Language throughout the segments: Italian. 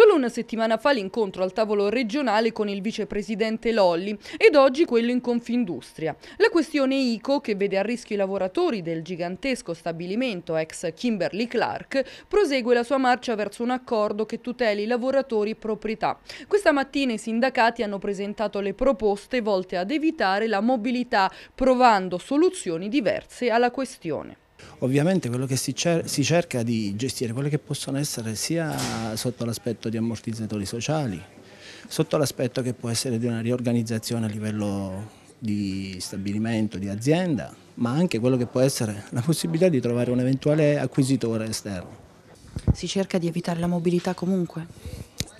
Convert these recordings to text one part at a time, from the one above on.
Solo una settimana fa l'incontro al tavolo regionale con il vicepresidente Lolli ed oggi quello in Confindustria. La questione ICO, che vede a rischio i lavoratori del gigantesco stabilimento ex Kimberly Clark, prosegue la sua marcia verso un accordo che tuteli i lavoratori e proprietà. Questa mattina i sindacati hanno presentato le proposte volte ad evitare la mobilità, provando soluzioni diverse alla questione. Ovviamente quello che si, cer si cerca di gestire, quelle che possono essere sia sotto l'aspetto di ammortizzatori sociali, sotto l'aspetto che può essere di una riorganizzazione a livello di stabilimento, di azienda, ma anche quello che può essere la possibilità di trovare un eventuale acquisitore esterno. Si cerca di evitare la mobilità comunque?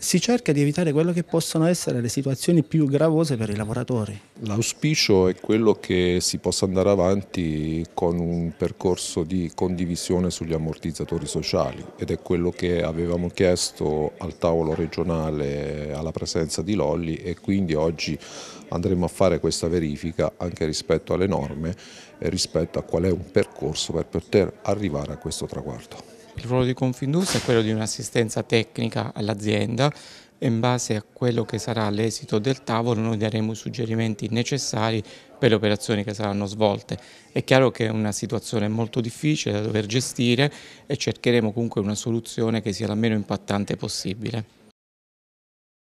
si cerca di evitare quelle che possono essere le situazioni più gravose per i lavoratori. L'auspicio è quello che si possa andare avanti con un percorso di condivisione sugli ammortizzatori sociali ed è quello che avevamo chiesto al tavolo regionale alla presenza di Lolli e quindi oggi andremo a fare questa verifica anche rispetto alle norme e rispetto a qual è un percorso per poter arrivare a questo traguardo. Il ruolo di Confindustria è quello di un'assistenza tecnica all'azienda e in base a quello che sarà l'esito del tavolo noi daremo i suggerimenti necessari per le operazioni che saranno svolte. È chiaro che è una situazione molto difficile da dover gestire e cercheremo comunque una soluzione che sia la meno impattante possibile.